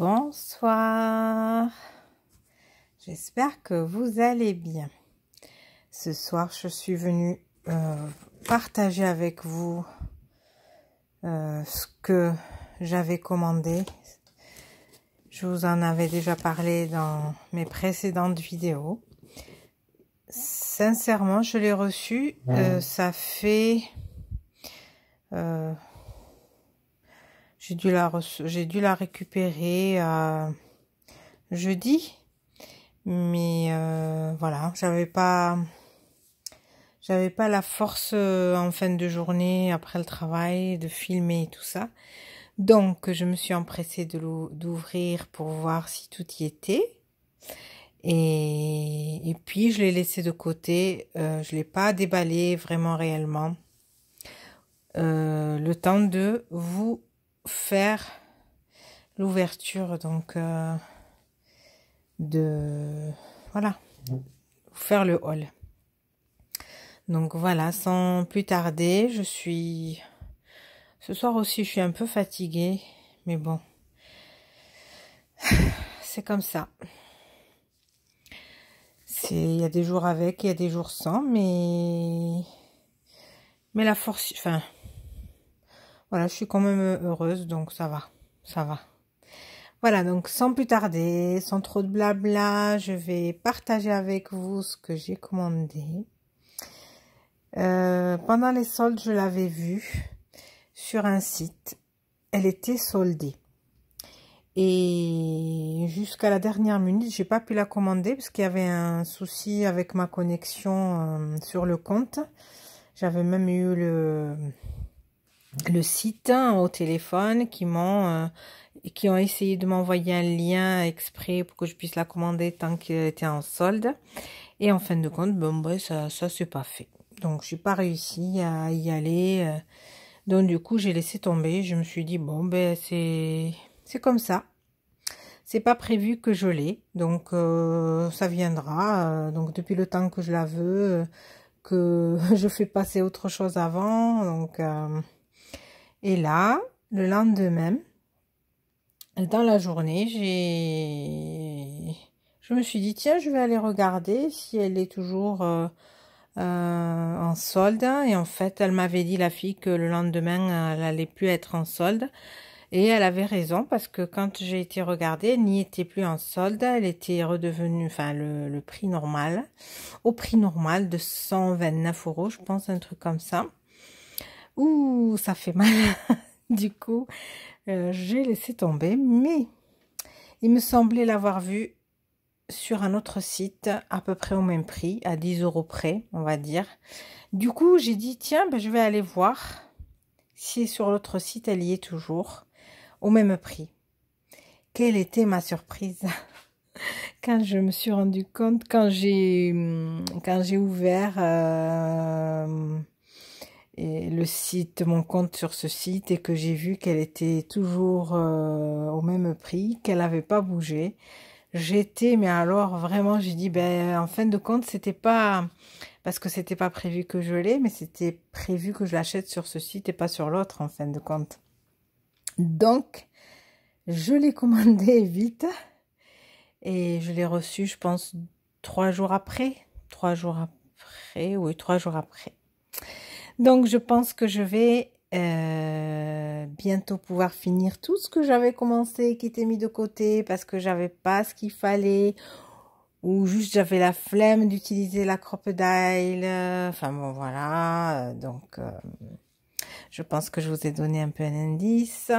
Bonsoir, j'espère que vous allez bien. Ce soir, je suis venue euh, partager avec vous euh, ce que j'avais commandé. Je vous en avais déjà parlé dans mes précédentes vidéos. Sincèrement, je l'ai reçu, euh, ça fait... J'ai dû la j'ai dû la récupérer euh, jeudi, mais euh, voilà, j'avais pas j'avais pas la force euh, en fin de journée après le travail de filmer et tout ça. Donc je me suis empressée de d'ouvrir pour voir si tout y était. Et, et puis je l'ai laissé de côté, euh, je l'ai pas déballé vraiment réellement. Euh, le temps de vous faire l'ouverture donc euh, de voilà faire le hall donc voilà sans plus tarder je suis ce soir aussi je suis un peu fatiguée mais bon c'est comme ça c'est il y a des jours avec il y a des jours sans mais mais la force enfin voilà, je suis quand même heureuse, donc ça va, ça va. Voilà, donc sans plus tarder, sans trop de blabla, je vais partager avec vous ce que j'ai commandé. Euh, pendant les soldes, je l'avais vue sur un site. Elle était soldée. Et jusqu'à la dernière minute, j'ai pas pu la commander parce qu'il y avait un souci avec ma connexion euh, sur le compte. J'avais même eu le, le site hein, au téléphone qui m'ont euh, qui ont essayé de m'envoyer un lien exprès pour que je puisse la commander tant qu'elle était en solde. Et en fin de compte, bon, ben, ça, ça s'est pas fait. Donc, je suis pas réussi à y aller. Euh. Donc, du coup, j'ai laissé tomber. Je me suis dit, bon, ben, c'est, c'est comme ça. C'est pas prévu que je l'ai. Donc, euh, ça viendra. Donc, depuis le temps que je la veux, que je fais passer autre chose avant. Donc, et là, le lendemain, dans la journée, j'ai, je me suis dit tiens, je vais aller regarder si elle est toujours euh, euh, en solde. Et en fait, elle m'avait dit la fille que le lendemain, elle n'allait plus être en solde. Et elle avait raison parce que quand j'ai été regarder, elle n'y était plus en solde. Elle était redevenue, enfin, le, le prix normal, au prix normal de 129 euros, je pense, un truc comme ça. Ouh, ça fait mal. du coup, euh, j'ai laissé tomber, mais il me semblait l'avoir vu sur un autre site à peu près au même prix, à 10 euros près, on va dire. Du coup, j'ai dit, tiens, ben, je vais aller voir si sur l'autre site, elle y est toujours, au même prix. Quelle était ma surprise quand je me suis rendu compte, quand j'ai, hum, quand j'ai ouvert euh, le site, mon compte sur ce site et que j'ai vu qu'elle était toujours euh, au même prix, qu'elle n'avait pas bougé. J'étais, mais alors vraiment, j'ai dit, ben en fin de compte, c'était pas parce que c'était pas prévu que je l'ai, mais c'était prévu que je l'achète sur ce site et pas sur l'autre en fin de compte. Donc, je l'ai commandé vite et je l'ai reçu, je pense, trois jours après, trois jours après, oui, trois jours après. Donc je pense que je vais euh, bientôt pouvoir finir tout ce que j'avais commencé qui était mis de côté parce que j'avais pas ce qu'il fallait ou juste j'avais la flemme d'utiliser la crocodile. Euh, enfin bon voilà, euh, donc je pense que je vous ai donné un peu un indice.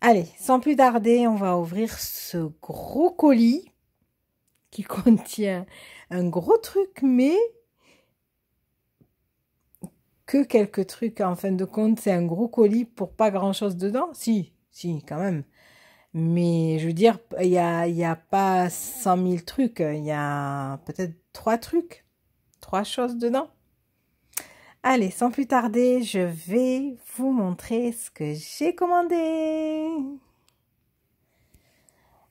Allez, sans plus tarder, on va ouvrir ce gros colis qui contient un gros truc, mais que quelques trucs. En fin de compte, c'est un gros colis pour pas grand-chose dedans. Si, si, quand même. Mais je veux dire, il n'y a, y a pas 100 000 trucs. Il y a peut-être trois trucs, trois choses dedans. Allez, sans plus tarder, je vais vous montrer ce que j'ai commandé.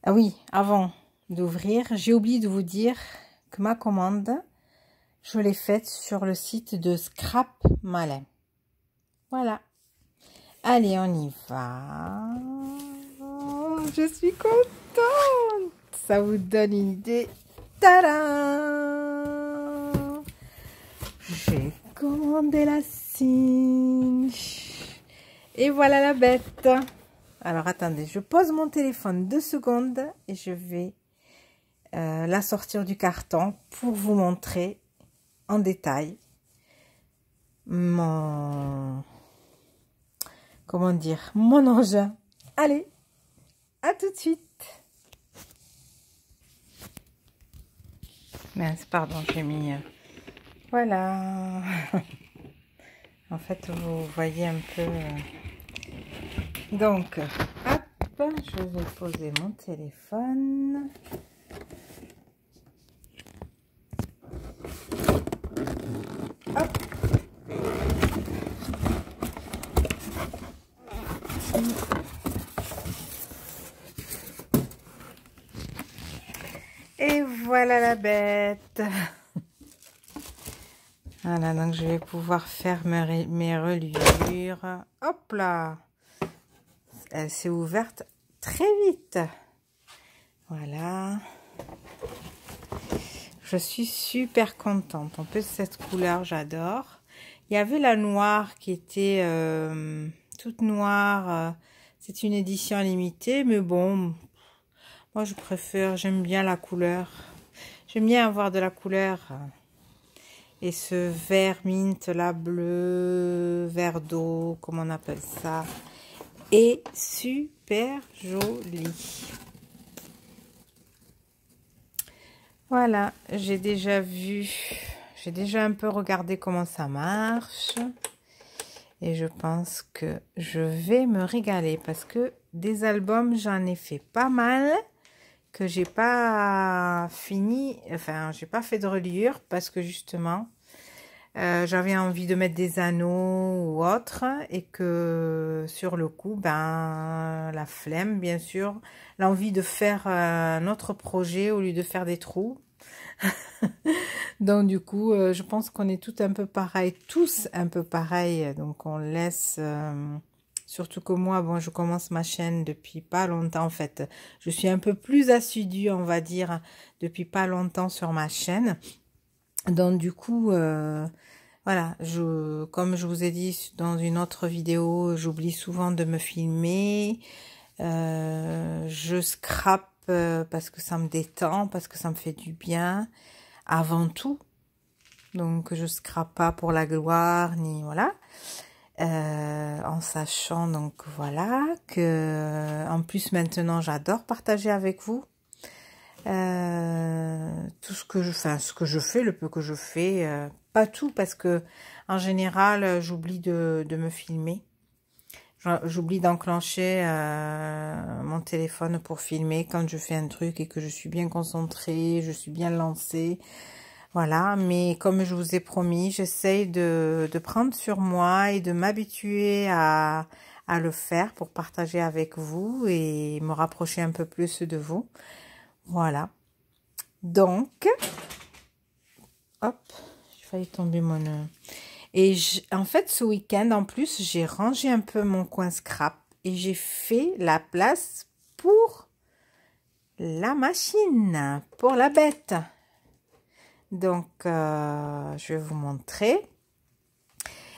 Ah oui, avant d'ouvrir, j'ai oublié de vous dire que ma commande, je l'ai faite sur le site de Scrap Malin. Voilà. Allez, on y va. je suis contente. Ça vous donne une idée. Tadam J'ai commandé la cinche. Et voilà la bête. Alors, attendez, je pose mon téléphone deux secondes et je vais euh, la sortir du carton pour vous montrer en détail mon comment dire mon engin. Allez, à tout de suite. Mince, pardon, j'ai mis. Euh, voilà. en fait, vous voyez un peu. Euh, donc, hop, je vais poser mon téléphone. Et voilà la bête. Voilà, donc je vais pouvoir faire mes reliures. Hop là Elle s'est ouverte très vite. Voilà. Je suis super contente. En plus, cette couleur, j'adore. Il y avait la noire qui était euh, toute noire. C'est une édition limitée, mais bon, moi, je préfère, j'aime bien la couleur. J'aime bien avoir de la couleur. Et ce vert mint, là, bleu, vert d'eau, comme on appelle ça, est super joli. Voilà, j'ai déjà vu, j'ai déjà un peu regardé comment ça marche. Et je pense que je vais me régaler parce que des albums, j'en ai fait pas mal que j'ai pas fini, enfin j'ai pas fait de reliure parce que justement euh, j'avais envie de mettre des anneaux ou autre et que sur le coup ben la flemme bien sûr, l'envie de faire euh, un autre projet au lieu de faire des trous. donc du coup euh, je pense qu'on est tout un peu pareil, tous un peu pareil donc on laisse Surtout que moi, bon, je commence ma chaîne depuis pas longtemps, en fait. Je suis un peu plus assidue, on va dire, depuis pas longtemps sur ma chaîne. Donc, du coup, euh, voilà, je, comme je vous ai dit dans une autre vidéo, j'oublie souvent de me filmer. Euh, je scrape euh, parce que ça me détend, parce que ça me fait du bien, avant tout. Donc, je scrappe pas pour la gloire, ni voilà. Euh, en sachant donc voilà que euh, en plus maintenant j'adore partager avec vous euh, tout ce que je fais, ce que je fais, le peu que je fais, pas tout parce que en général j'oublie de, de, me filmer, j'oublie d'enclencher mon téléphone pour filmer quand je fais un truc et que je suis bien concentrée, je suis bien lancée. Voilà, mais comme je vous ai promis, j'essaye de, prendre sur moi et de m'habituer à, le faire pour partager avec vous et me rapprocher un peu plus de vous. Voilà. Donc, hop, j'ai failli tomber mon... Et en fait, ce week-end, en plus, j'ai rangé un peu mon coin scrap et j'ai fait la place pour la machine, pour la bête. Donc, euh, je vais vous montrer.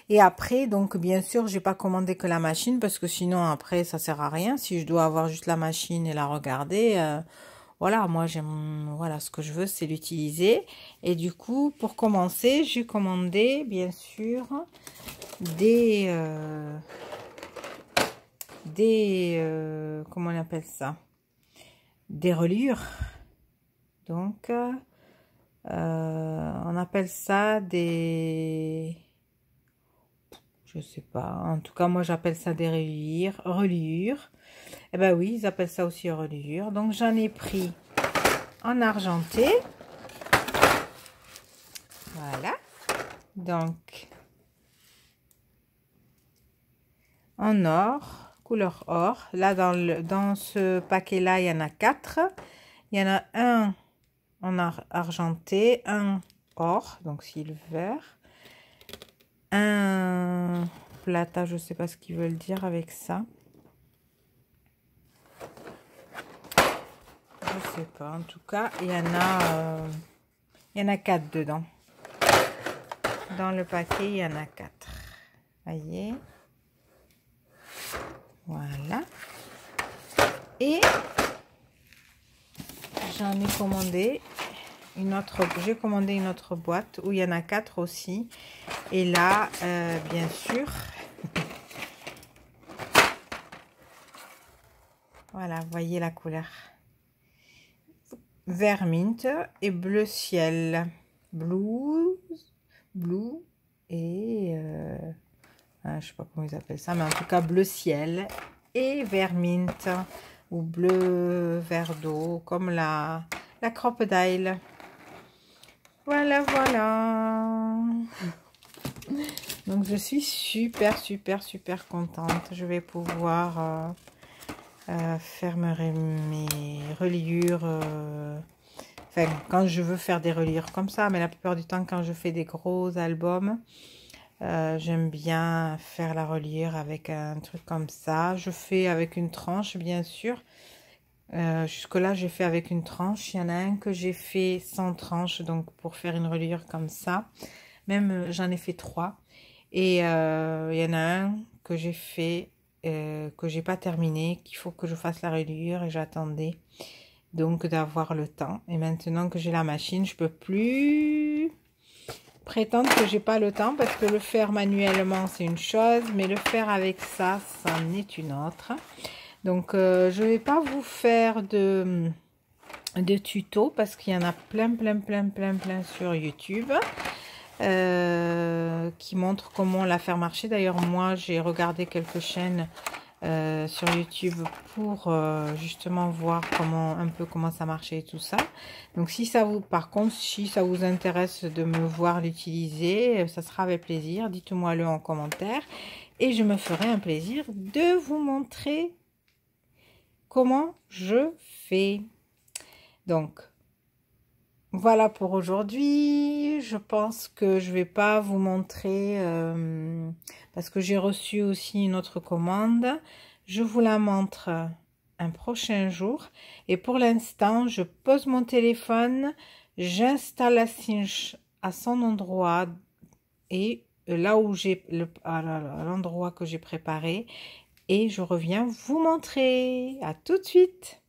Et après, donc, bien sûr, j'ai pas commandé que la machine parce que sinon, après, ça sert à rien. Si je dois avoir juste la machine et la regarder, euh, voilà, moi, j'aime, voilà, ce que je veux, c'est l'utiliser. Et du coup, pour commencer, j'ai commandé, bien sûr, des, euh, des, comment on appelle ça Des reliures. Donc, euh, on appelle ça des je sais pas. En tout cas, moi, j'appelle ça des reliures. reliures. Eh ben oui, ils appellent ça aussi reliures. Donc, j'en ai pris en argenté. Voilà. Donc, en or, couleur or. Là, dans, le, dans ce paquet-là, il y en a quatre. Il y en a un a argenté, un or, donc silver, un plata, je sais pas ce qu'ils veulent dire avec ça. Je sais pas, en tout cas, il y en a euh, y en a quatre dedans. Dans le paquet, il y en a quatre. Voyez. Voilà. Et j'en commandé une autre j'ai commandé une autre boîte où il y en a quatre aussi et là euh, bien sûr voilà voyez la couleur vert mint et bleu ciel blue blue et euh, ah, je sais pas comment ils appellent ça mais en tout cas bleu ciel et vert mint bleu vert d'eau, comme la, la crocodile. Voilà, voilà. Donc, je suis super, super, super contente. Je vais pouvoir euh, euh, fermer mes reliures. Euh, enfin, quand je veux faire des reliures comme ça, mais la plupart du temps, quand je fais des gros albums, euh, j'aime bien faire la reliure avec un truc comme ça. Je fais avec une tranche, bien sûr. Euh, jusque-là, j'ai fait avec une tranche. Il y en a un que j'ai fait sans tranche, donc pour faire une reliure comme ça. Même, euh, j'en ai fait trois. Et il y en a un que j'ai fait, que j'ai pas terminé, qu'il faut que je fasse la reliure et j'attendais donc d'avoir le temps. Et maintenant que j'ai la machine, je peux plus prétendre que j'ai pas le temps parce que le faire manuellement c'est une chose mais le faire avec ça c'en est une autre donc euh, je vais pas vous faire de de tuto parce qu'il y en a plein plein plein plein plein sur youtube euh, qui montre comment la faire marcher d'ailleurs moi j'ai regardé quelques chaînes euh, sur YouTube pour euh, justement voir comment un peu comment ça marchait et tout ça. Donc si ça vous, par contre, si ça vous intéresse de me voir l'utiliser, euh, ça sera avec plaisir. Dites-moi le en commentaire et je me ferai un plaisir de vous montrer comment je fais. Donc voilà pour aujourd'hui. Je pense que je vais pas vous montrer euh, parce que j'ai reçu aussi une autre commande. Je vous la montre un prochain jour. Et pour l'instant, je pose mon téléphone, j'installe la cinche à son endroit et là où j'ai ah l'endroit que j'ai préparé et je reviens vous montrer. À tout de suite.